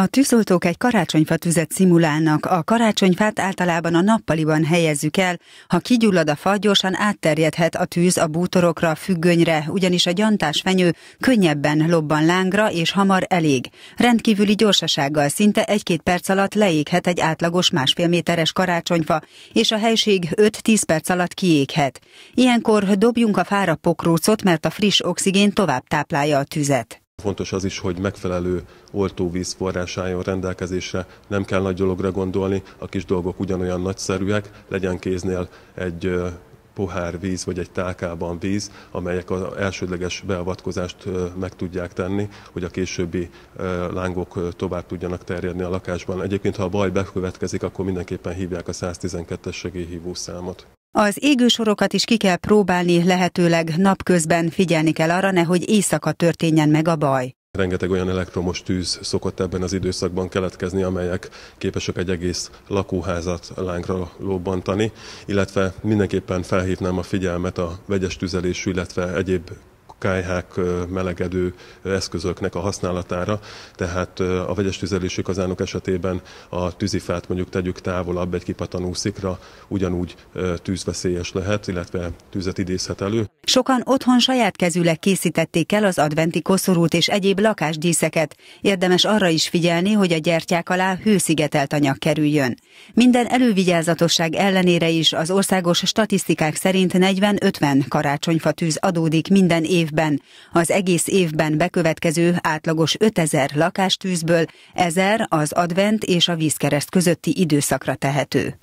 A tűzoltók egy karácsonyfa tüzet szimulálnak. A karácsonyfát általában a nappaliban helyezzük el. Ha kigyullad a fa, gyorsan átterjedhet a tűz a bútorokra, a függönyre, ugyanis a gyantás fenyő könnyebben lobban lángra és hamar elég. Rendkívüli gyorsasággal szinte egy-két perc alatt leéghet egy átlagos másfél méteres karácsonyfa, és a helység 5-10 perc alatt kiéghet. Ilyenkor dobjunk a fára pokrócot, mert a friss oxigén tovább táplálja a tüzet. Fontos az is, hogy megfelelő oltóvíz forrás álljon rendelkezésre, nem kell nagy dologra gondolni, a kis dolgok ugyanolyan nagyszerűek, legyen kéznél egy pohár víz, vagy egy tálkában víz, amelyek az elsődleges beavatkozást meg tudják tenni, hogy a későbbi lángok tovább tudjanak terjedni a lakásban. Egyébként, ha a baj bekövetkezik, akkor mindenképpen hívják a 112-es segélyhívó számot. Az égősorokat is ki kell próbálni, lehetőleg napközben figyelni kell arra, nehogy éjszaka történjen meg a baj. Rengeteg olyan elektromos tűz szokott ebben az időszakban keletkezni, amelyek képesek egy egész lakóházat lángra lóbbantani, illetve mindenképpen felhívnám a figyelmet a vegyes tüzelésű, illetve egyéb kályhák, melegedő eszközöknek a használatára, tehát a vegyes tüzelési kazánok esetében a tűzifát mondjuk tegyük távolabb egy kipatanó szikra, ugyanúgy tűzveszélyes lehet, illetve tűzet idézhet elő. Sokan otthon saját kezűleg készítették el az adventi koszorút és egyéb lakásdíszeket. Érdemes arra is figyelni, hogy a gyertyák alá hőszigetelt anyag kerüljön. Minden elővigyázatosság ellenére is az országos statisztikák szerint 40-50 karácsonyfa tűz adódik minden év évben. Az egész évben bekövetkező átlagos 5000 lakástűzből 1000 az advent és a vízkereszt közötti időszakra tehető.